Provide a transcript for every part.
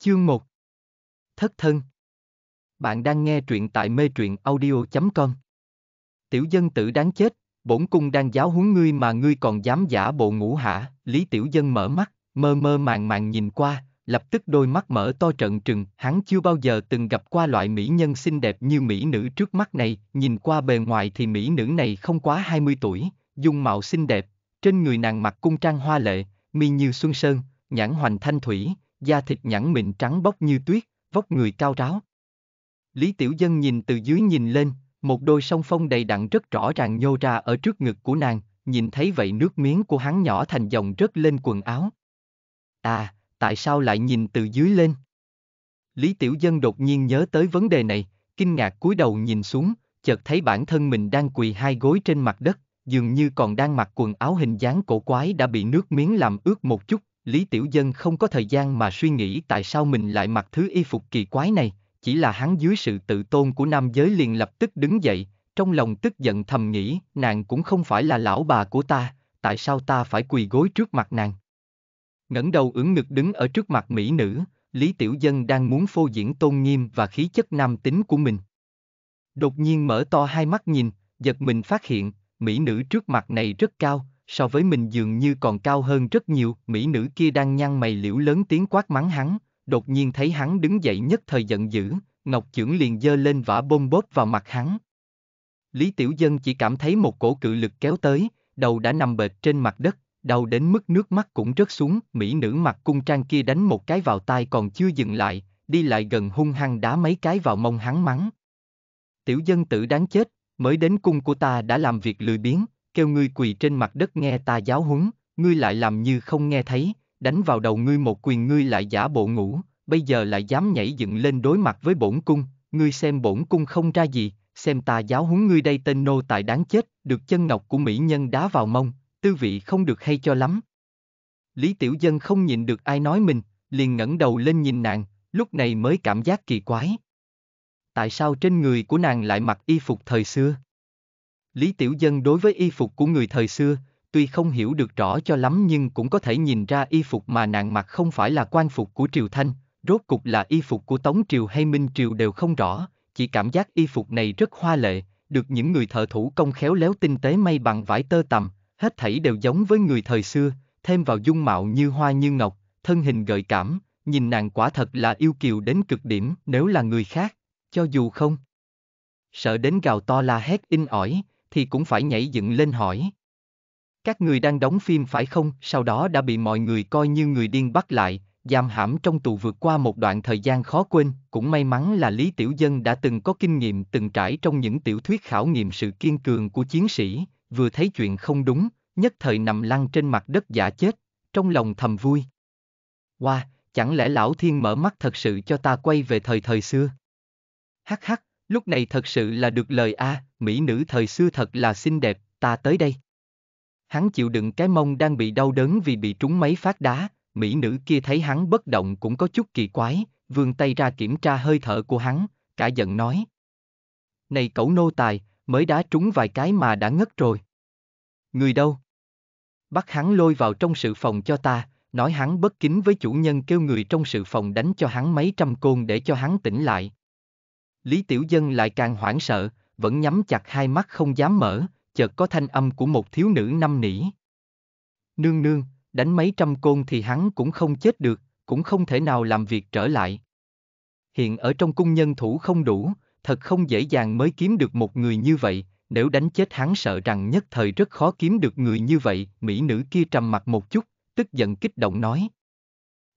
Chương 1 Thất thân Bạn đang nghe truyện tại mê truyện audio.com Tiểu dân tử đáng chết, bổn cung đang giáo huấn ngươi mà ngươi còn dám giả bộ ngủ hả, Lý Tiểu dân mở mắt, mơ mơ màng màng nhìn qua, lập tức đôi mắt mở to trận trừng, hắn chưa bao giờ từng gặp qua loại mỹ nhân xinh đẹp như mỹ nữ trước mắt này, nhìn qua bề ngoài thì mỹ nữ này không quá 20 tuổi, dung mạo xinh đẹp, trên người nàng mặc cung trang hoa lệ, mi như xuân sơn, nhãn hoành thanh thủy, da thịt nhẵn mịn trắng bóc như tuyết, vóc người cao ráo. Lý Tiểu Dân nhìn từ dưới nhìn lên, một đôi song phong đầy đặn rất rõ ràng nhô ra ở trước ngực của nàng, nhìn thấy vậy nước miếng của hắn nhỏ thành dòng rớt lên quần áo. À, tại sao lại nhìn từ dưới lên? Lý Tiểu Dân đột nhiên nhớ tới vấn đề này, kinh ngạc cúi đầu nhìn xuống, chợt thấy bản thân mình đang quỳ hai gối trên mặt đất, dường như còn đang mặc quần áo hình dáng cổ quái đã bị nước miếng làm ướt một chút, Lý Tiểu Dân không có thời gian mà suy nghĩ tại sao mình lại mặc thứ y phục kỳ quái này, chỉ là hắn dưới sự tự tôn của nam giới liền lập tức đứng dậy, trong lòng tức giận thầm nghĩ, nàng cũng không phải là lão bà của ta, tại sao ta phải quỳ gối trước mặt nàng? ngẩng đầu ưỡn ngực đứng ở trước mặt mỹ nữ, Lý Tiểu Dân đang muốn phô diễn tôn nghiêm và khí chất nam tính của mình. Đột nhiên mở to hai mắt nhìn, giật mình phát hiện, mỹ nữ trước mặt này rất cao, so với mình dường như còn cao hơn rất nhiều, mỹ nữ kia đang nhăn mày liễu lớn tiếng quát mắng hắn, đột nhiên thấy hắn đứng dậy nhất thời giận dữ, Ngọc Chưởng liền giơ lên vả bông bóp vào mặt hắn. Lý Tiểu Dân chỉ cảm thấy một cổ cự lực kéo tới, đầu đã nằm bệt trên mặt đất, đau đến mức nước mắt cũng rớt xuống, mỹ nữ mặt cung trang kia đánh một cái vào tai còn chưa dừng lại, đi lại gần hung hăng đá mấy cái vào mông hắn mắng. Tiểu Dân tự đáng chết, mới đến cung của ta đã làm việc lười biếng, kêu ngươi quỳ trên mặt đất nghe ta giáo huấn, ngươi lại làm như không nghe thấy, đánh vào đầu ngươi một quyền ngươi lại giả bộ ngủ, bây giờ lại dám nhảy dựng lên đối mặt với bổn cung, ngươi xem bổn cung không ra gì, xem ta giáo huấn ngươi đây tên nô tài đáng chết, được chân ngọc của mỹ nhân đá vào mông, tư vị không được hay cho lắm. Lý Tiểu Dân không nhìn được ai nói mình, liền ngẩng đầu lên nhìn nàng, lúc này mới cảm giác kỳ quái. Tại sao trên người của nàng lại mặc y phục thời xưa? Lý Tiểu Dân đối với y phục của người thời xưa, tuy không hiểu được rõ cho lắm nhưng cũng có thể nhìn ra y phục mà nàng mặc không phải là quan phục của Triều Thanh, rốt cục là y phục của Tống Triều hay Minh Triều đều không rõ, chỉ cảm giác y phục này rất hoa lệ, được những người thợ thủ công khéo léo tinh tế may bằng vải tơ tầm, hết thảy đều giống với người thời xưa, thêm vào dung mạo như hoa như ngọc, thân hình gợi cảm, nhìn nàng quả thật là yêu kiều đến cực điểm nếu là người khác, cho dù không. Sợ đến gào to la hét in ỏi, thì cũng phải nhảy dựng lên hỏi. Các người đang đóng phim phải không, sau đó đã bị mọi người coi như người điên bắt lại, giam hãm trong tù vượt qua một đoạn thời gian khó quên, cũng may mắn là Lý Tiểu Dân đã từng có kinh nghiệm từng trải trong những tiểu thuyết khảo nghiệm sự kiên cường của chiến sĩ, vừa thấy chuyện không đúng, nhất thời nằm lăn trên mặt đất giả chết, trong lòng thầm vui. Wow, chẳng lẽ lão thiên mở mắt thật sự cho ta quay về thời thời xưa? Hắc hắc, Lúc này thật sự là được lời a, à, mỹ nữ thời xưa thật là xinh đẹp, ta tới đây. Hắn chịu đựng cái mông đang bị đau đớn vì bị trúng mấy phát đá, mỹ nữ kia thấy hắn bất động cũng có chút kỳ quái, vươn tay ra kiểm tra hơi thở của hắn, cả giận nói. Này cậu nô tài, mới đá trúng vài cái mà đã ngất rồi. Người đâu? Bắt hắn lôi vào trong sự phòng cho ta, nói hắn bất kính với chủ nhân kêu người trong sự phòng đánh cho hắn mấy trăm côn để cho hắn tỉnh lại, Lý Tiểu Dân lại càng hoảng sợ, vẫn nhắm chặt hai mắt không dám mở, chợt có thanh âm của một thiếu nữ năm nỉ. Nương nương, đánh mấy trăm côn thì hắn cũng không chết được, cũng không thể nào làm việc trở lại. Hiện ở trong cung nhân thủ không đủ, thật không dễ dàng mới kiếm được một người như vậy, nếu đánh chết hắn sợ rằng nhất thời rất khó kiếm được người như vậy, mỹ nữ kia trầm mặt một chút, tức giận kích động nói.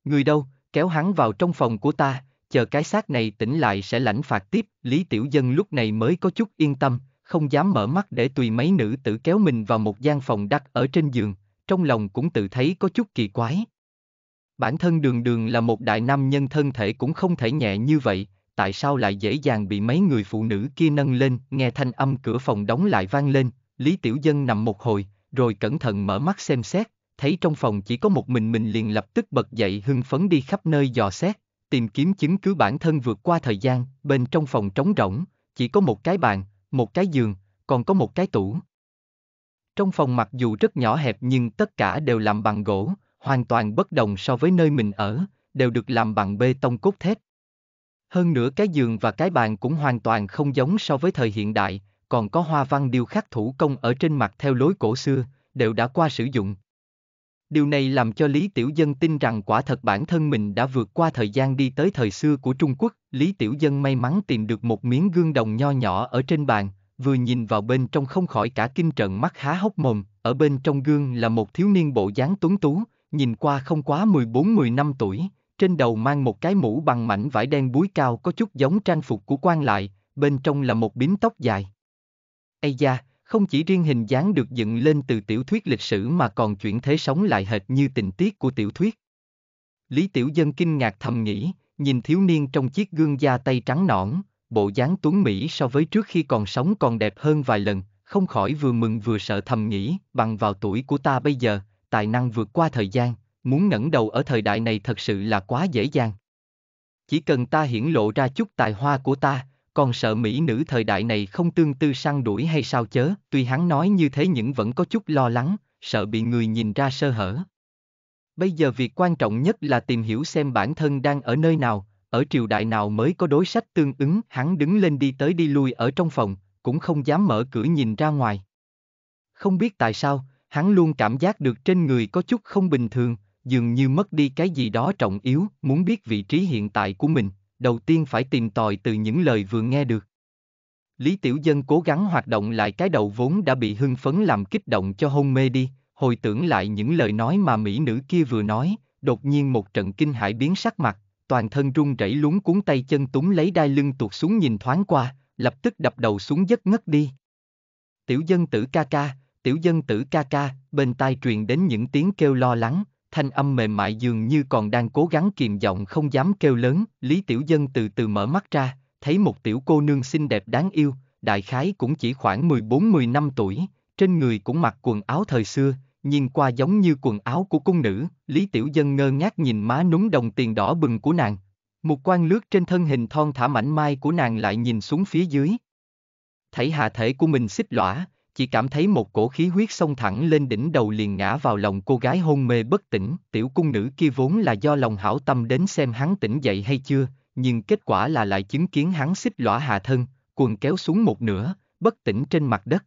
Người đâu, kéo hắn vào trong phòng của ta, chờ cái xác này tỉnh lại sẽ lãnh phạt tiếp, Lý Tiểu Dân lúc này mới có chút yên tâm, không dám mở mắt để tùy mấy nữ tử kéo mình vào một gian phòng đắt ở trên giường, trong lòng cũng tự thấy có chút kỳ quái. Bản thân đường đường là một đại nam nhân thân thể cũng không thể nhẹ như vậy, tại sao lại dễ dàng bị mấy người phụ nữ kia nâng lên, nghe thanh âm cửa phòng đóng lại vang lên, Lý Tiểu Dân nằm một hồi, rồi cẩn thận mở mắt xem xét, thấy trong phòng chỉ có một mình mình liền lập tức bật dậy hưng phấn đi khắp nơi dò xét, tìm kiếm chứng cứ bản thân vượt qua thời gian, bên trong phòng trống rỗng, chỉ có một cái bàn, một cái giường, còn có một cái tủ. Trong phòng mặc dù rất nhỏ hẹp nhưng tất cả đều làm bằng gỗ, hoàn toàn bất đồng so với nơi mình ở, đều được làm bằng bê tông cốt thép. Hơn nữa cái giường và cái bàn cũng hoàn toàn không giống so với thời hiện đại, còn có hoa văn điêu khắc thủ công ở trên mặt theo lối cổ xưa, đều đã qua sử dụng, Điều này làm cho Lý Tiểu Dân tin rằng quả thật bản thân mình đã vượt qua thời gian đi tới thời xưa của Trung Quốc. Lý Tiểu Dân may mắn tìm được một miếng gương đồng nho nhỏ ở trên bàn, vừa nhìn vào bên trong không khỏi cả kinh trận mắt há hốc mồm. Ở bên trong gương là một thiếu niên bộ dáng tuấn tú, nhìn qua không quá 14-10 năm tuổi, trên đầu mang một cái mũ bằng mảnh vải đen búi cao có chút giống trang phục của quan lại, bên trong là một bím tóc dài. Ây da, không chỉ riêng hình dáng được dựng lên từ tiểu thuyết lịch sử mà còn chuyển thế sống lại hệt như tình tiết của tiểu thuyết. Lý Tiểu Dân kinh ngạc thầm nghĩ, nhìn thiếu niên trong chiếc gương da tay trắng nõn, bộ dáng tuấn Mỹ so với trước khi còn sống còn đẹp hơn vài lần, không khỏi vừa mừng vừa sợ thầm nghĩ, bằng vào tuổi của ta bây giờ, tài năng vượt qua thời gian, muốn ngẩng đầu ở thời đại này thật sự là quá dễ dàng. Chỉ cần ta hiển lộ ra chút tài hoa của ta, còn sợ mỹ nữ thời đại này không tương tư săn đuổi hay sao chớ, tuy hắn nói như thế nhưng vẫn có chút lo lắng, sợ bị người nhìn ra sơ hở. Bây giờ việc quan trọng nhất là tìm hiểu xem bản thân đang ở nơi nào, ở triều đại nào mới có đối sách tương ứng, hắn đứng lên đi tới đi lui ở trong phòng, cũng không dám mở cửa nhìn ra ngoài. Không biết tại sao, hắn luôn cảm giác được trên người có chút không bình thường, dường như mất đi cái gì đó trọng yếu, muốn biết vị trí hiện tại của mình, đầu tiên phải tìm tòi từ những lời vừa nghe được. Lý Tiểu Dân cố gắng hoạt động lại cái đầu vốn đã bị hưng phấn làm kích động cho hôn mê đi, hồi tưởng lại những lời nói mà mỹ nữ kia vừa nói, đột nhiên một trận kinh hãi biến sắc mặt, toàn thân run rẩy lúng cuốn tay chân túng lấy đai lưng tuột xuống nhìn thoáng qua, lập tức đập đầu xuống giấc ngất đi. Tiểu dân tử ca ca, tiểu dân tử ca ca, bên tai truyền đến những tiếng kêu lo lắng, thanh âm mềm mại dường như còn đang cố gắng kiềm giọng không dám kêu lớn, Lý Tiểu Dân từ từ mở mắt ra, thấy một tiểu cô nương xinh đẹp đáng yêu, đại khái cũng chỉ khoảng 14-10 năm tuổi, trên người cũng mặc quần áo thời xưa, nhìn qua giống như quần áo của cung nữ, Lý Tiểu Dân ngơ ngác nhìn má núng đồng tiền đỏ bừng của nàng. Một quan lướt trên thân hình thon thả mảnh mai của nàng lại nhìn xuống phía dưới. Thấy hạ thể của mình xích lõa, chỉ cảm thấy một cổ khí huyết xông thẳng lên đỉnh đầu liền ngã vào lòng cô gái hôn mê bất tỉnh. Tiểu cung nữ kia vốn là do lòng hảo tâm đến xem hắn tỉnh dậy hay chưa, nhưng kết quả là lại chứng kiến hắn xích lõa hạ thân, quần kéo xuống một nửa, bất tỉnh trên mặt đất.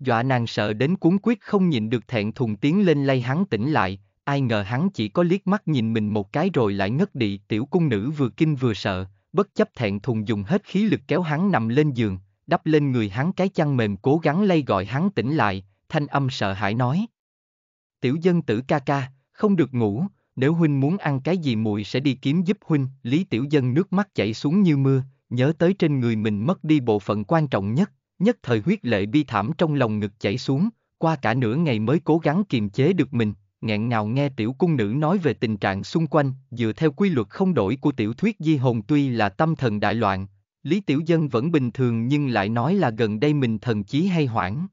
Dọa nàng sợ đến cuốn quyết không nhìn được thẹn thùng tiếng lên lay hắn tỉnh lại, ai ngờ hắn chỉ có liếc mắt nhìn mình một cái rồi lại ngất đi. Tiểu cung nữ vừa kinh vừa sợ, bất chấp thẹn thùng dùng hết khí lực kéo hắn nằm lên giường, đắp lên người hắn cái chăn mềm cố gắng lay gọi hắn tỉnh lại, thanh âm sợ hãi nói. Tiểu dân tử ca ca, không được ngủ, nếu huynh muốn ăn cái gì muội sẽ đi kiếm giúp huynh, lý tiểu dân nước mắt chảy xuống như mưa, nhớ tới trên người mình mất đi bộ phận quan trọng nhất, nhất thời huyết lệ bi thảm trong lòng ngực chảy xuống, qua cả nửa ngày mới cố gắng kiềm chế được mình, nghẹn ngào nghe tiểu cung nữ nói về tình trạng xung quanh, dựa theo quy luật không đổi của tiểu thuyết di hồn tuy là tâm thần đại loạn, Lý Tiểu Dân vẫn bình thường nhưng lại nói là gần đây mình thần chí hay hoảng.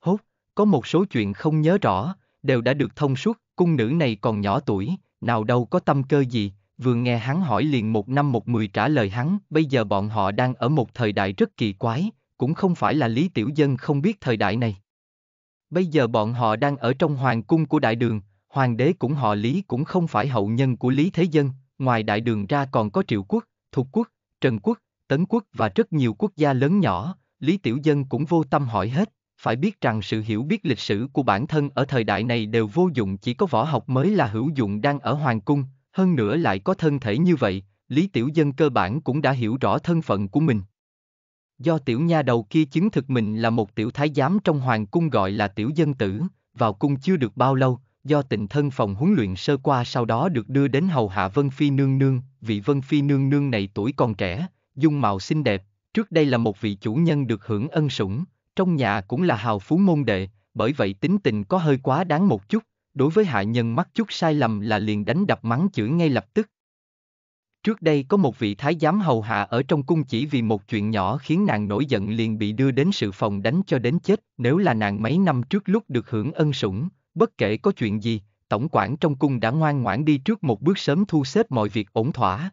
Hốt, có một số chuyện không nhớ rõ, đều đã được thông suốt, cung nữ này còn nhỏ tuổi, nào đâu có tâm cơ gì, vừa nghe hắn hỏi liền một năm một mười trả lời hắn, bây giờ bọn họ đang ở một thời đại rất kỳ quái, cũng không phải là Lý Tiểu Dân không biết thời đại này. Bây giờ bọn họ đang ở trong hoàng cung của đại đường, hoàng đế cũng họ Lý cũng không phải hậu nhân của Lý Thế Dân, ngoài đại đường ra còn có triệu quốc, Thục quốc, trần quốc, Tấn quốc và rất nhiều quốc gia lớn nhỏ, Lý Tiểu Dân cũng vô tâm hỏi hết, phải biết rằng sự hiểu biết lịch sử của bản thân ở thời đại này đều vô dụng chỉ có võ học mới là hữu dụng đang ở Hoàng Cung, hơn nữa lại có thân thể như vậy, Lý Tiểu Dân cơ bản cũng đã hiểu rõ thân phận của mình. Do tiểu nha đầu kia chứng thực mình là một tiểu thái giám trong Hoàng Cung gọi là tiểu dân tử, vào cung chưa được bao lâu, do tình thân phòng huấn luyện sơ qua sau đó được đưa đến hầu hạ Vân Phi Nương Nương, vị Vân Phi Nương Nương này tuổi còn trẻ, dung mạo xinh đẹp, trước đây là một vị chủ nhân được hưởng ân sủng, trong nhà cũng là hào phú môn đệ, bởi vậy tính tình có hơi quá đáng một chút, đối với hạ nhân mắc chút sai lầm là liền đánh đập mắng chửi ngay lập tức. Trước đây có một vị thái giám hầu hạ ở trong cung chỉ vì một chuyện nhỏ khiến nàng nổi giận liền bị đưa đến sự phòng đánh cho đến chết, nếu là nàng mấy năm trước lúc được hưởng ân sủng, bất kể có chuyện gì, tổng quản trong cung đã ngoan ngoãn đi trước một bước sớm thu xếp mọi việc ổn thỏa,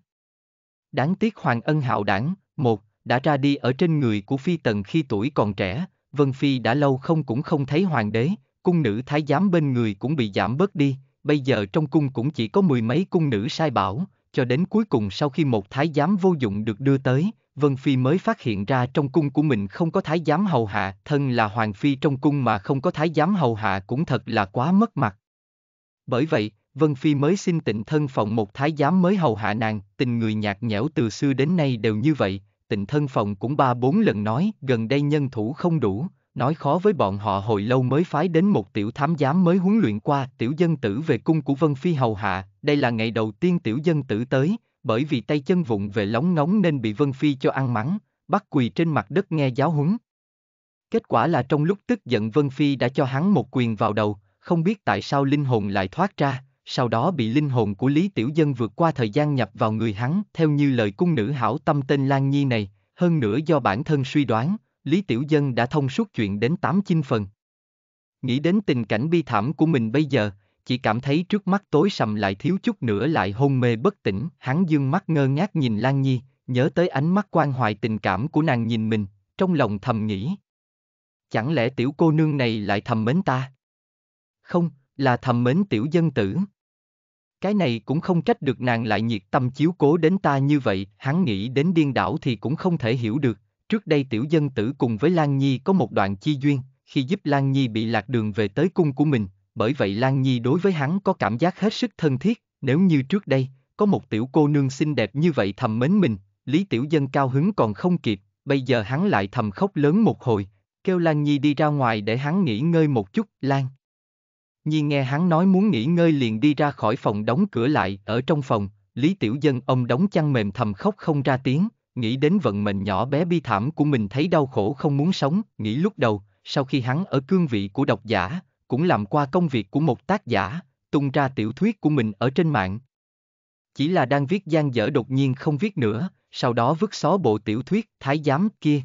Đáng tiếc Hoàng Ân Hạo Đảng, một, đã ra đi ở trên người của Phi Tần khi tuổi còn trẻ, Vân Phi đã lâu không cũng không thấy hoàng đế, cung nữ thái giám bên người cũng bị giảm bớt đi, bây giờ trong cung cũng chỉ có mười mấy cung nữ sai bảo, cho đến cuối cùng sau khi một thái giám vô dụng được đưa tới, Vân Phi mới phát hiện ra trong cung của mình không có thái giám hầu hạ, thân là hoàng phi trong cung mà không có thái giám hầu hạ cũng thật là quá mất mặt. Bởi vậy, Vân Phi mới xin tịnh thân phòng một thái giám mới hầu hạ nàng, tình người nhạt nhẽo từ xưa đến nay đều như vậy, tịnh thân phòng cũng ba bốn lần nói, gần đây nhân thủ không đủ, nói khó với bọn họ hồi lâu mới phái đến một tiểu thám giám mới huấn luyện qua, tiểu dân tử về cung của Vân Phi hầu hạ, đây là ngày đầu tiên tiểu dân tử tới, bởi vì tay chân vụng về lóng ngóng nên bị Vân Phi cho ăn mắng, bắt quỳ trên mặt đất nghe giáo huấn. Kết quả là trong lúc tức giận Vân Phi đã cho hắn một quyền vào đầu, không biết tại sao linh hồn lại thoát ra, sau đó bị linh hồn của Lý Tiểu Dân vượt qua thời gian nhập vào người hắn, theo như lời cung nữ hảo tâm tên Lan Nhi này, hơn nữa do bản thân suy đoán, Lý Tiểu Dân đã thông suốt chuyện đến tám chinh phần. Nghĩ đến tình cảnh bi thảm của mình bây giờ, chỉ cảm thấy trước mắt tối sầm lại thiếu chút nữa lại hôn mê bất tỉnh, hắn dương mắt ngơ ngác nhìn Lan Nhi, nhớ tới ánh mắt quan hoài tình cảm của nàng nhìn mình, trong lòng thầm nghĩ. Chẳng lẽ tiểu cô nương này lại thầm mến ta? Không, là thầm mến tiểu dân tử. Cái này cũng không trách được nàng lại nhiệt tâm chiếu cố đến ta như vậy, hắn nghĩ đến điên đảo thì cũng không thể hiểu được. Trước đây tiểu dân tử cùng với Lan Nhi có một đoạn chi duyên, khi giúp Lan Nhi bị lạc đường về tới cung của mình, bởi vậy Lan Nhi đối với hắn có cảm giác hết sức thân thiết, nếu như trước đây, có một tiểu cô nương xinh đẹp như vậy thầm mến mình, Lý Tiểu Dân cao hứng còn không kịp, bây giờ hắn lại thầm khóc lớn một hồi, kêu Lan Nhi đi ra ngoài để hắn nghỉ ngơi một chút, Lan. Nhi nghe hắn nói muốn nghỉ ngơi liền đi ra khỏi phòng đóng cửa lại, ở trong phòng, Lý Tiểu Dân ông đóng chăn mềm thầm khóc không ra tiếng, nghĩ đến vận mệnh nhỏ bé bi thảm của mình thấy đau khổ không muốn sống, nghĩ lúc đầu, sau khi hắn ở cương vị của độc giả, cũng làm qua công việc của một tác giả, tung ra tiểu thuyết của mình ở trên mạng. Chỉ là đang viết gian dở đột nhiên không viết nữa, sau đó vứt xó bộ tiểu thuyết thái giám kia.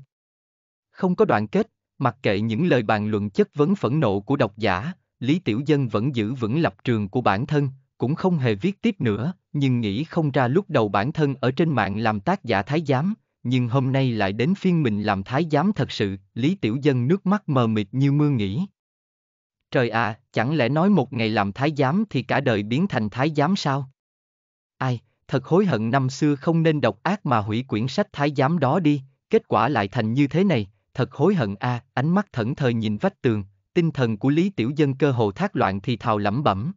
Không có đoạn kết, mặc kệ những lời bàn luận chất vấn phẫn nộ của độc giả, Lý Tiểu Dân vẫn giữ vững lập trường của bản thân, cũng không hề viết tiếp nữa, nhưng nghĩ không ra lúc đầu bản thân ở trên mạng làm tác giả thái giám, nhưng hôm nay lại đến phiên mình làm thái giám thật sự, Lý Tiểu Dân nước mắt mờ mịt như mưa nghĩ. Trời ạ, à, chẳng lẽ nói một ngày làm thái giám thì cả đời biến thành thái giám sao? Ai, thật hối hận năm xưa không nên độc ác mà hủy quyển sách thái giám đó đi, kết quả lại thành như thế này, thật hối hận a à, ánh mắt thẫn thờ nhìn vách tường, tinh thần của Lý Tiểu Dân cơ hồ thác loạn thì thào lẩm bẩm.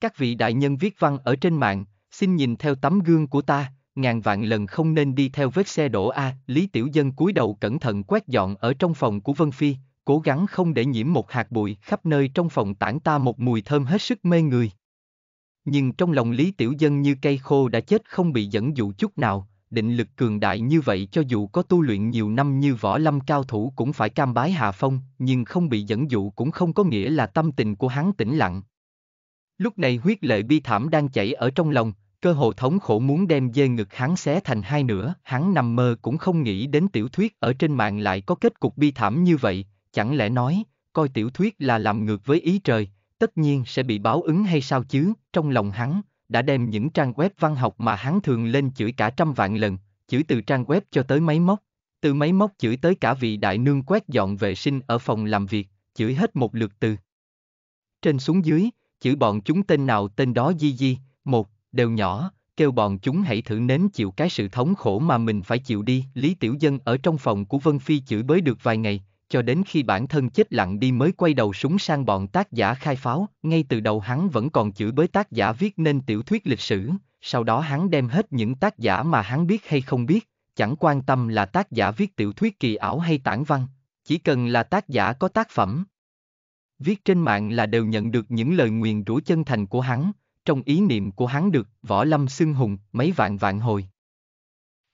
Các vị đại nhân viết văn ở trên mạng, xin nhìn theo tấm gương của ta, ngàn vạn lần không nên đi theo vết xe đổ a, Lý Tiểu Dân cúi đầu cẩn thận quét dọn ở trong phòng của Vân Phi, cố gắng không để nhiễm một hạt bụi khắp nơi trong phòng tản ta một mùi thơm hết sức mê người. Nhưng trong lòng Lý Tiểu Dân như cây khô đã chết không bị dẫn dụ chút nào, định lực cường đại như vậy cho dù có tu luyện nhiều năm như võ lâm cao thủ cũng phải cam bái hạ phong, nhưng không bị dẫn dụ cũng không có nghĩa là tâm tình của hắn tĩnh lặng. Lúc này huyết lệ bi thảm đang chảy ở trong lòng, cơ hồ thống khổ muốn đem dê ngực hắn xé thành hai nửa, hắn nằm mơ cũng không nghĩ đến tiểu thuyết ở trên mạng lại có kết cục bi thảm như vậy, chẳng lẽ nói, coi tiểu thuyết là làm ngược với ý trời, tất nhiên sẽ bị báo ứng hay sao chứ, trong lòng hắn, đã đem những trang web văn học mà hắn thường lên chửi cả trăm vạn lần, chửi từ trang web cho tới máy móc, từ máy móc chửi tới cả vị đại nương quét dọn vệ sinh ở phòng làm việc, chửi hết một lượt từ. Trên xuống dưới, chửi bọn chúng tên nào tên đó di di, một, đều nhỏ, kêu bọn chúng hãy thử nếm chịu cái sự thống khổ mà mình phải chịu đi. Lý Tiểu Dân ở trong phòng của Vân Phi chửi bới được vài ngày, cho đến khi bản thân chết lặng đi mới quay đầu súng sang bọn tác giả khai pháo, ngay từ đầu hắn vẫn còn chửi bới tác giả viết nên tiểu thuyết lịch sử, sau đó hắn đem hết những tác giả mà hắn biết hay không biết, chẳng quan tâm là tác giả viết tiểu thuyết kỳ ảo hay tản văn, chỉ cần là tác giả có tác phẩm. Viết trên mạng là đều nhận được những lời nguyền rủa chân thành của hắn, trong ý niệm của hắn được võ lâm xưng hùng mấy vạn vạn hồi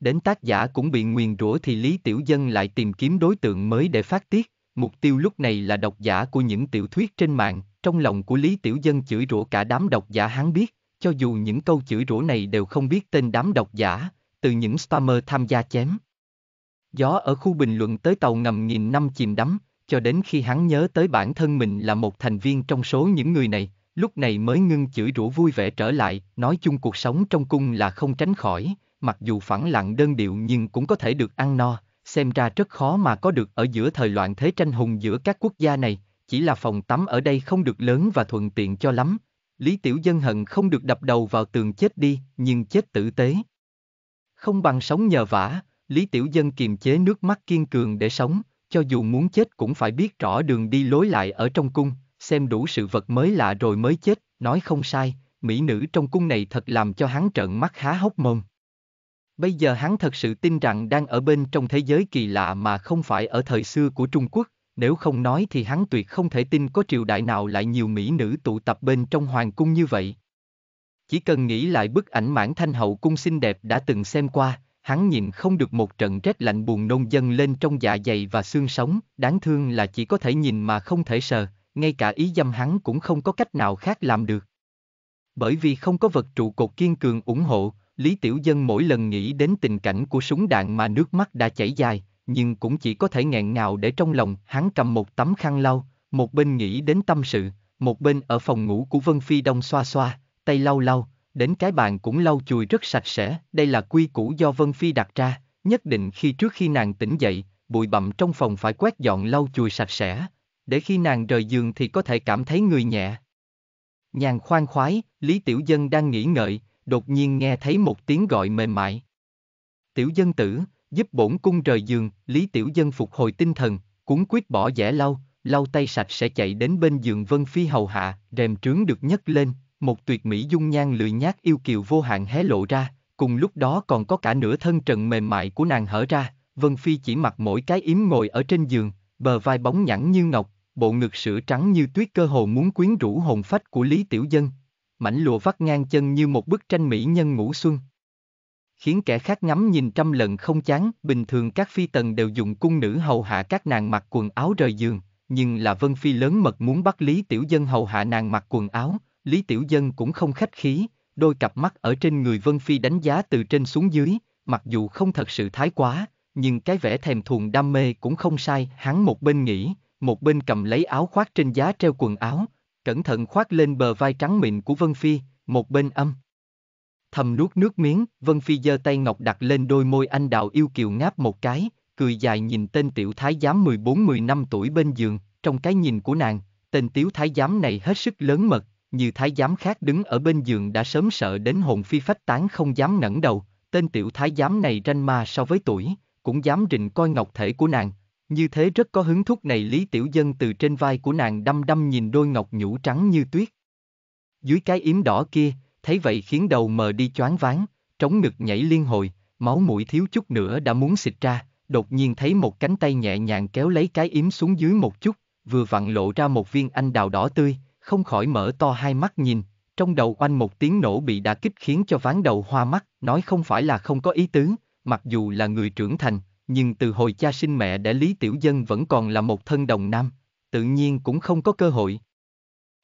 đến tác giả cũng bị nguyền rủa thì Lý Tiểu Dân lại tìm kiếm đối tượng mới để phát tiết, mục tiêu lúc này là độc giả của những tiểu thuyết trên mạng, trong lòng của Lý Tiểu Dân chửi rủa cả đám độc giả hắn biết, cho dù những câu chửi rủa này đều không biết tên đám độc giả, từ những spammer tham gia chém. Gió ở khu bình luận tới tàu ngầm nghìn năm chìm đắm, cho đến khi hắn nhớ tới bản thân mình là một thành viên trong số những người này, lúc này mới ngưng chửi rủa vui vẻ trở lại, nói chung cuộc sống trong cung là không tránh khỏi, mặc dù phẳng lặng đơn điệu nhưng cũng có thể được ăn no, xem ra rất khó mà có được ở giữa thời loạn thế tranh hùng giữa các quốc gia này, chỉ là phòng tắm ở đây không được lớn và thuận tiện cho lắm. Lý Tiểu Dân hận không được đập đầu vào tường chết đi, nhưng chết tử tế. Không bằng sống nhờ vả, Lý Tiểu Dân kiềm chế nước mắt kiên cường để sống, cho dù muốn chết cũng phải biết rõ đường đi lối lại ở trong cung, xem đủ sự vật mới lạ rồi mới chết, nói không sai, mỹ nữ trong cung này thật làm cho hắn trợn mắt há hốc mồm. Bây giờ hắn thật sự tin rằng đang ở bên trong thế giới kỳ lạ mà không phải ở thời xưa của Trung Quốc, nếu không nói thì hắn tuyệt không thể tin có triều đại nào lại nhiều mỹ nữ tụ tập bên trong hoàng cung như vậy. Chỉ cần nghĩ lại bức ảnh mãn thanh hậu cung xinh đẹp đã từng xem qua, hắn nhìn không được một trận rét lạnh buồn nôn dâng lên trong dạ dày và xương sống, đáng thương là chỉ có thể nhìn mà không thể sờ, ngay cả ý dâm hắn cũng không có cách nào khác làm được. Bởi vì không có vật trụ cột kiên cường ủng hộ, Lý Tiểu Dân mỗi lần nghĩ đến tình cảnh của súng đạn mà nước mắt đã chảy dài, nhưng cũng chỉ có thể nghẹn ngào để trong lòng hắn cầm một tấm khăn lau, một bên nghĩ đến tâm sự, một bên ở phòng ngủ của Vân Phi Đông xoa xoa, tay lau lau, đến cái bàn cũng lau chùi rất sạch sẽ, đây là quy củ do Vân Phi đặt ra, nhất định khi trước khi nàng tỉnh dậy, bụi bặm trong phòng phải quét dọn lau chùi sạch sẽ, để khi nàng rời giường thì có thể cảm thấy người nhẹ. Nhàn khoan khoái, Lý Tiểu Dân đang nghĩ ngợi, đột nhiên nghe thấy một tiếng gọi mềm mại. Tiểu dân tử, giúp bổn cung rời giường, Lý Tiểu Dân phục hồi tinh thần, cuốn quyết bỏ dẻ lau, lau tay sạch sẽ chạy đến bên giường Vân Phi hầu hạ, rèm trướng được nhấc lên, một tuyệt mỹ dung nhan lười nhát yêu kiều vô hạn hé lộ ra, cùng lúc đó còn có cả nửa thân trần mềm mại của nàng hở ra, Vân Phi chỉ mặc mỗi cái yếm ngồi ở trên giường, bờ vai bóng nhẵn như ngọc, bộ ngực sữa trắng như tuyết cơ hồ muốn quyến rũ hồn phách của Lý Tiểu Dân, mảnh lụa vắt ngang chân như một bức tranh mỹ nhân ngủ xuân. Khiến kẻ khác ngắm nhìn trăm lần không chán, bình thường các phi tần đều dùng cung nữ hầu hạ các nàng mặc quần áo rời giường, nhưng là Vân Phi lớn mật muốn bắt Lý Tiểu Dân hầu hạ nàng mặc quần áo, Lý Tiểu Dân cũng không khách khí, đôi cặp mắt ở trên người Vân Phi đánh giá từ trên xuống dưới, mặc dù không thật sự thái quá, nhưng cái vẻ thèm thuồng đam mê cũng không sai, hắn một bên nghĩ, một bên cầm lấy áo khoác trên giá treo quần áo, cẩn thận khoác lên bờ vai trắng mịn của Vân Phi, một bên âm. Thầm nuốt nước miếng, Vân Phi giơ tay ngọc đặt lên đôi môi anh đào yêu kiều ngáp một cái, cười dài nhìn tên tiểu thái giám 14-10 năm tuổi bên giường, trong cái nhìn của nàng, tên tiểu thái giám này hết sức lớn mật, như thái giám khác đứng ở bên giường đã sớm sợ đến hồn phi phách tán không dám ngẩng đầu, tên tiểu thái giám này ranh ma so với tuổi, cũng dám rình coi ngọc thể của nàng, như thế rất có hứng thúc này Lý Tiểu Dân từ trên vai của nàng đăm đăm nhìn đôi ngọc nhũ trắng như tuyết. Dưới cái yếm đỏ kia, thấy vậy khiến đầu mờ đi choáng váng, trống ngực nhảy liên hồi, máu mũi thiếu chút nữa đã muốn xịt ra, đột nhiên thấy một cánh tay nhẹ nhàng kéo lấy cái yếm xuống dưới một chút, vừa vặn lộ ra một viên anh đào đỏ tươi, không khỏi mở to hai mắt nhìn, trong đầu oanh một tiếng nổ bị đả kích khiến cho ván đầu hoa mắt, nói không phải là không có ý tứ, mặc dù là người trưởng thành, nhưng từ hồi cha sinh mẹ để Lý Tiểu Dân vẫn còn là một thân đồng nam, tự nhiên cũng không có cơ hội.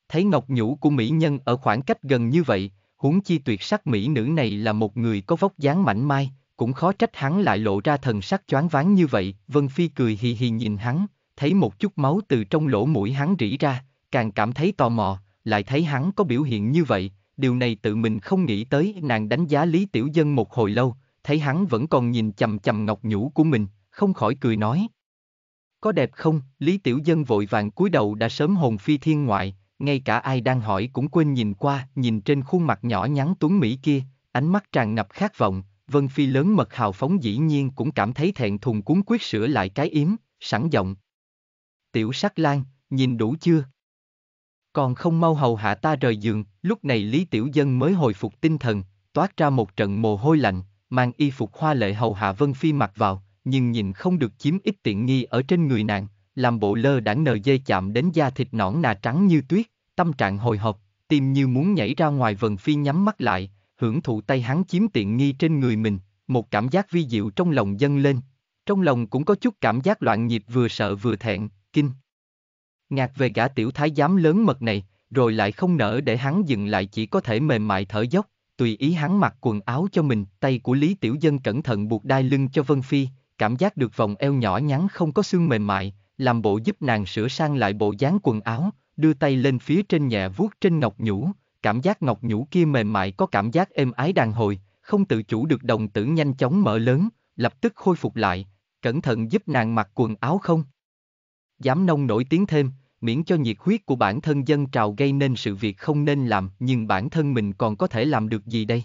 Thấy ngọc nhũ của mỹ nhân ở khoảng cách gần như vậy, huống chi tuyệt sắc mỹ nữ này là một người có vóc dáng mảnh mai, cũng khó trách hắn lại lộ ra thần sắc choáng váng như vậy, Vân Phi cười hì hì nhìn hắn, thấy một chút máu từ trong lỗ mũi hắn rỉ ra, càng cảm thấy tò mò, lại thấy hắn có biểu hiện như vậy, điều này tự mình không nghĩ tới nàng đánh giá Lý Tiểu Dân một hồi lâu, thấy hắn vẫn còn nhìn chằm chằm ngọc nhũ của mình, không khỏi cười nói. Có đẹp không, Lý Tiểu Dân vội vàng cúi đầu đã sớm hồn phi thiên ngoại, ngay cả ai đang hỏi cũng quên nhìn qua, nhìn trên khuôn mặt nhỏ nhắn tuấn Mỹ kia, ánh mắt tràn ngập khát vọng, Vân Phi lớn mật hào phóng dĩ nhiên cũng cảm thấy thẹn thùng cuốn quyết sửa lại cái yếm, sẵn giọng. Tiểu sắc lan, nhìn đủ chưa? Còn không mau hầu hạ ta rời giường, lúc này Lý Tiểu Dân mới hồi phục tinh thần, toát ra một trận mồ hôi lạnh, mang y phục hoa lệ hầu hạ Vân Phi mặc vào, nhưng nhìn không được chiếm ít tiện nghi ở trên người nàng, làm bộ lơ đãng nờ dây chạm đến da thịt nõn nà trắng như tuyết, tâm trạng hồi hộp, tim như muốn nhảy ra ngoài Vân Phi nhắm mắt lại, hưởng thụ tay hắn chiếm tiện nghi trên người mình, một cảm giác vi diệu trong lòng dâng lên, trong lòng cũng có chút cảm giác loạn nhịp vừa sợ vừa thẹn, kinh. Ngạc về gã tiểu thái giám lớn mật này, rồi lại không nỡ để hắn dừng lại chỉ có thể mềm mại thở dốc, tùy ý hắn mặc quần áo cho mình, tay của Lý Tiểu Dân cẩn thận buộc đai lưng cho Vân Phi, cảm giác được vòng eo nhỏ nhắn không có xương mềm mại, làm bộ giúp nàng sửa sang lại bộ dáng quần áo, đưa tay lên phía trên nhẹ vuốt trên ngọc nhũ, cảm giác ngọc nhũ kia mềm mại có cảm giác êm ái đàn hồi, không tự chủ được đồng tử nhanh chóng mở lớn, lập tức khôi phục lại, cẩn thận giúp nàng mặc quần áo không. dám nông nổi tiếng thêm, miễn cho nhiệt huyết của bản thân dân trào gây nên sự việc không nên làm, nhưng bản thân mình còn có thể làm được gì đây?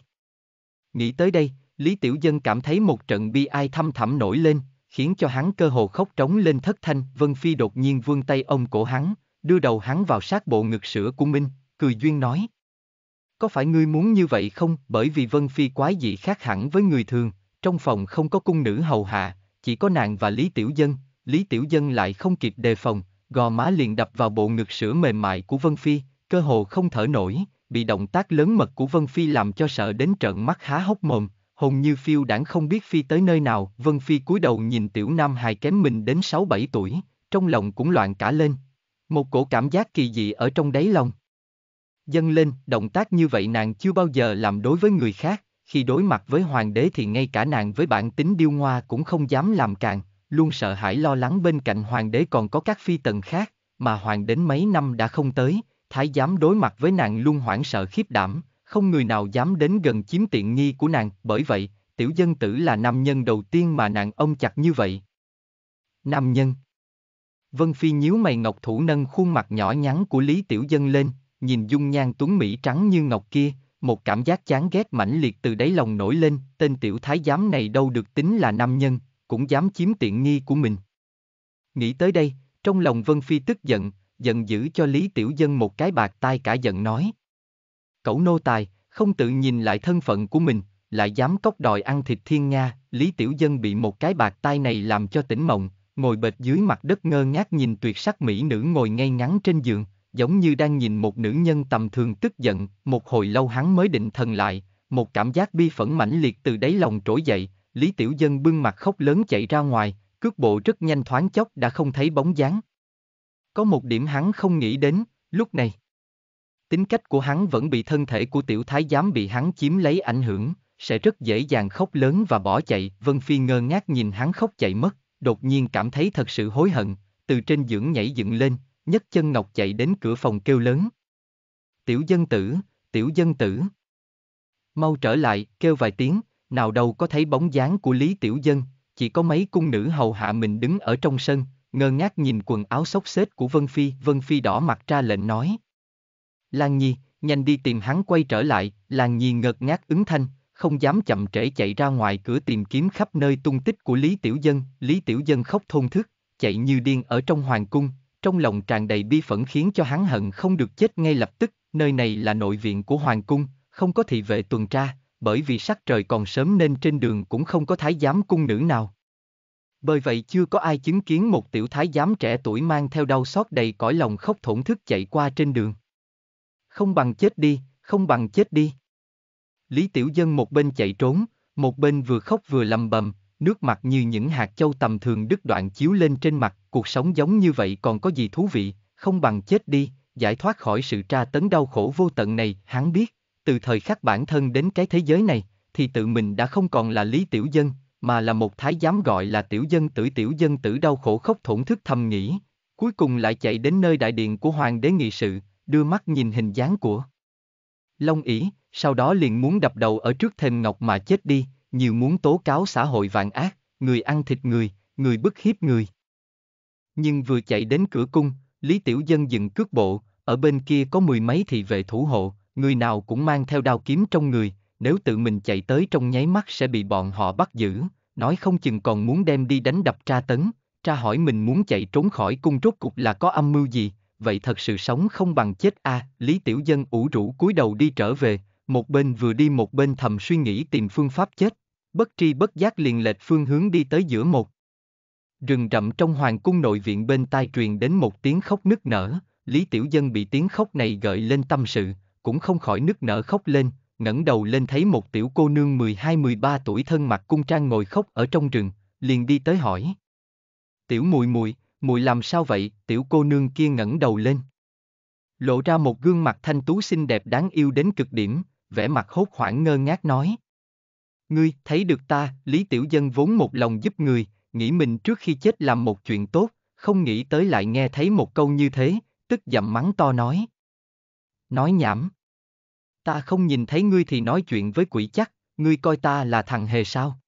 Nghĩ tới đây, Lý Tiểu Dân cảm thấy một trận bi ai thăm thẳm nổi lên, khiến cho hắn cơ hồ khóc trống lên thất thanh. Vân Phi đột nhiên vươn tay ông cổ hắn, đưa đầu hắn vào sát bộ ngực sữa của Minh, cười duyên nói. Có phải ngươi muốn như vậy không? Bởi vì Vân Phi quái dị khác hẳn với người thường, trong phòng không có cung nữ hầu hạ, chỉ có nàng và Lý Tiểu Dân. Lý Tiểu Dân lại không kịp đề phòng, gò má liền đập vào bộ ngực sữa mềm mại của Vân Phi, cơ hồ không thở nổi, bị động tác lớn mật của Vân Phi làm cho sợ đến trợn mắt há hốc mồm, hồn như phiêu đãng không biết Phi tới nơi nào, Vân Phi cúi đầu nhìn tiểu nam hài kém mình đến 6-7 tuổi, trong lòng cũng loạn cả lên. Một cổ cảm giác kỳ dị ở trong đáy lòng. Dâng lên, động tác như vậy nàng chưa bao giờ làm đối với người khác, khi đối mặt với hoàng đế thì ngay cả nàng với bản tính điêu ngoa cũng không dám làm càng, luôn sợ hãi lo lắng bên cạnh hoàng đế còn có các phi tần khác, mà hoàng đến mấy năm đã không tới, thái giám đối mặt với nàng luôn hoảng sợ khiếp đảm, không người nào dám đến gần chiếm tiện nghi của nàng, bởi vậy, tiểu dân tử là nam nhân đầu tiên mà nàng ông chặt như vậy. Nam nhân Vân Phi nhíu mày ngọc thủ nâng khuôn mặt nhỏ nhắn của Lý Tiểu Dân lên, nhìn dung nhan tuấn Mỹ trắng như ngọc kia, một cảm giác chán ghét mãnh liệt từ đáy lòng nổi lên, tên tiểu thái giám này đâu được tính là nam nhân, cũng dám chiếm tiện nghi của mình. Nghĩ tới đây, trong lòng Vân Phi tức giận, giận dữ cho Lý Tiểu Dân một cái bạc tai cả giận nói. "cậu nô tài, không tự nhìn lại thân phận của mình, lại dám cốc đòi ăn thịt thiên Nga, Lý Tiểu Dân bị một cái bạc tai này làm cho tỉnh mộng, ngồi bệt dưới mặt đất ngơ ngác nhìn tuyệt sắc mỹ nữ ngồi ngay ngắn trên giường, giống như đang nhìn một nữ nhân tầm thường tức giận, một hồi lâu hắn mới định thần lại, một cảm giác bi phẫn mãnh liệt từ đáy lòng trỗi dậy, Lý Tiểu Dân bưng mặt khóc lớn chạy ra ngoài, cước bộ rất nhanh thoáng chốc đã không thấy bóng dáng. Có một điểm hắn không nghĩ đến, lúc này. Tính cách của hắn vẫn bị thân thể của tiểu thái giám bị hắn chiếm lấy ảnh hưởng, sẽ rất dễ dàng khóc lớn và bỏ chạy. Vân Phi ngơ ngác nhìn hắn khóc chạy mất, đột nhiên cảm thấy thật sự hối hận, từ trên dưỡng nhảy dựng lên, nhấc chân ngọc chạy đến cửa phòng kêu lớn. Tiểu dân tử, tiểu dân tử. Mau trở lại, kêu vài tiếng, nào đâu có thấy bóng dáng của Lý Tiểu Dân, chỉ có mấy cung nữ hầu hạ mình đứng ở trong sân, ngơ ngác nhìn quần áo xốc xếch của Vân Phi, Vân Phi đỏ mặt ra lệnh nói. Lan Nhi, nhanh đi tìm hắn quay trở lại, Lan Nhi ngợt ngác ứng thanh, không dám chậm trễ chạy ra ngoài cửa tìm kiếm khắp nơi tung tích của Lý Tiểu Dân, Lý Tiểu Dân khóc thôn thức, chạy như điên ở trong hoàng cung, trong lòng tràn đầy bi phẫn khiến cho hắn hận không được chết ngay lập tức, nơi này là nội viện của hoàng cung, không có thị vệ tuần tra, bởi vì sắc trời còn sớm nên trên đường cũng không có thái giám cung nữ nào. Bởi vậy chưa có ai chứng kiến một tiểu thái giám trẻ tuổi mang theo đau xót đầy cõi lòng khóc thổn thức chạy qua trên đường. Không bằng chết đi, không bằng chết đi. Lý Tiểu Dân một bên chạy trốn, một bên vừa khóc vừa lầm bầm, nước mặt như những hạt châu tầm thường đứt đoạn chiếu lên trên mặt, cuộc sống giống như vậy còn có gì thú vị, không bằng chết đi, giải thoát khỏi sự tra tấn đau khổ vô tận này, hắn biết từ thời khắc bản thân đến cái thế giới này, thì tự mình đã không còn là Lý Tiểu Dân, mà là một thái giám gọi là Tiểu Dân tử Tiểu Dân tử đau khổ khóc thổn thức thầm nghĩ, cuối cùng lại chạy đến nơi đại điện của Hoàng đế nghị sự, đưa mắt nhìn hình dáng của Long ỉ, sau đó liền muốn đập đầu ở trước thềm ngọc mà chết đi, nhiều muốn tố cáo xã hội vạn ác, người ăn thịt người, người bức hiếp người. Nhưng vừa chạy đến cửa cung, Lý Tiểu Dân dừng cước bộ, ở bên kia có mười mấy thị vệ thủ hộ, người nào cũng mang theo đao kiếm trong người, nếu tự mình chạy tới trong nháy mắt sẽ bị bọn họ bắt giữ, nói không chừng còn muốn đem đi đánh đập tra tấn, tra hỏi mình muốn chạy trốn khỏi cung rốt cục là có âm mưu gì, vậy thật sự sống không bằng chết a à, Lý Tiểu Dân ủ rũ cúi đầu đi trở về, một bên vừa đi một bên thầm suy nghĩ tìm phương pháp chết, bất tri bất giác liền lệch phương hướng đi tới giữa một. Rừng rậm trong hoàng cung nội viện bên tai truyền đến một tiếng khóc nức nở, Lý Tiểu Dân bị tiếng khóc này gợi lên tâm sự, cũng không khỏi nức nở khóc lên, ngẩng đầu lên thấy một tiểu cô nương 12-13 tuổi thân mặc cung trang ngồi khóc ở trong rừng, liền đi tới hỏi. Tiểu mùi mùi, mùi làm sao vậy, tiểu cô nương kia ngẩng đầu lên. Lộ ra một gương mặt thanh tú xinh đẹp đáng yêu đến cực điểm, vẻ mặt hốt hoảng ngơ ngác nói. Ngươi, thấy được ta, Lý Tiểu Dân vốn một lòng giúp người, nghĩ mình trước khi chết làm một chuyện tốt, không nghĩ tới lại nghe thấy một câu như thế, tức giận mắng to nói. Nói nhảm. Ta không nhìn thấy ngươi thì nói chuyện với quỷ chắc, ngươi coi ta là thằng hề sao?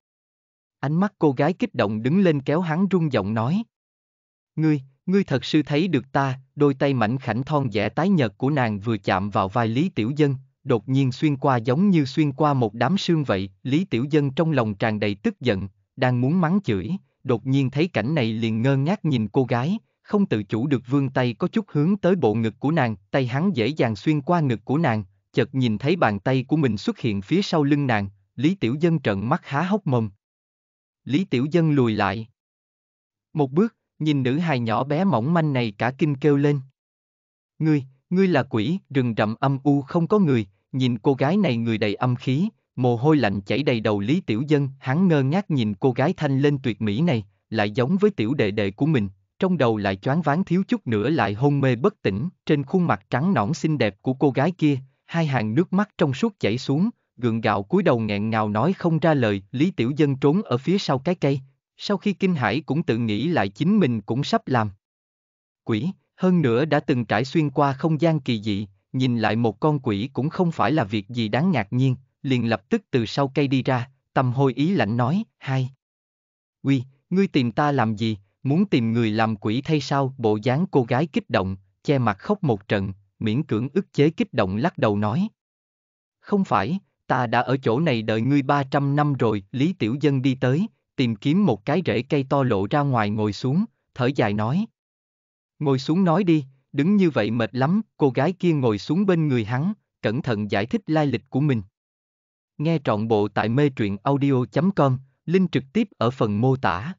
Ánh mắt cô gái kích động đứng lên kéo hắn rung giọng nói. Ngươi, ngươi thật sự thấy được ta, đôi tay mảnh khảnh thon dẻ tái nhợt của nàng vừa chạm vào vai Lý Tiểu Dân, đột nhiên xuyên qua giống như xuyên qua một đám sương vậy, Lý Tiểu Dân trong lòng tràn đầy tức giận, đang muốn mắng chửi, đột nhiên thấy cảnh này liền ngơ ngác nhìn cô gái, không tự chủ được vươn tay có chút hướng tới bộ ngực của nàng, tay hắn dễ dàng xuyên qua ngực của nàng, chợt nhìn thấy bàn tay của mình xuất hiện phía sau lưng nàng, Lý Tiểu Dân trợn mắt há hốc mồm. Lý Tiểu Dân lùi lại. Một bước, nhìn nữ hài nhỏ bé mỏng manh này cả kinh kêu lên. Ngươi, ngươi là quỷ, rừng rậm âm u không có người, nhìn cô gái này người đầy âm khí, mồ hôi lạnh chảy đầy đầu Lý Tiểu Dân, hắn ngơ ngác nhìn cô gái thanh lên tuyệt mỹ này, lại giống với tiểu đệ đệ của mình, trong đầu lại choáng váng thiếu chút nữa lại hôn mê bất tỉnh, trên khuôn mặt trắng nõn xinh đẹp của cô gái kia, hai hàng nước mắt trong suốt chảy xuống, gượng gạo cúi đầu nghẹn ngào nói không ra lời, Lý Tiểu Dân trốn ở phía sau cái cây, sau khi kinh hãi cũng tự nghĩ lại chính mình cũng sắp làm. Quỷ, hơn nữa đã từng trải xuyên qua không gian kỳ dị, nhìn lại một con quỷ cũng không phải là việc gì đáng ngạc nhiên, liền lập tức từ sau cây đi ra, tầm hôi ý lạnh nói, hai. Uy, ngươi tìm ta làm gì, muốn tìm người làm quỷ thay sao, bộ dáng cô gái kích động, che mặt khóc một trận, miễn cưỡng ức chế kích động lắc đầu nói. Không phải, ta đã ở chỗ này đợi ngươi 300 năm rồi, Lý Tiểu Dân đi tới, tìm kiếm một cái rễ cây to lộ ra ngoài ngồi xuống, thở dài nói. Ngồi xuống nói đi, đứng như vậy mệt lắm, cô gái kia ngồi xuống bên người hắn, cẩn thận giải thích lai lịch của mình. Nghe trọn bộ tại mê truyện audio.com, link trực tiếp ở phần mô tả.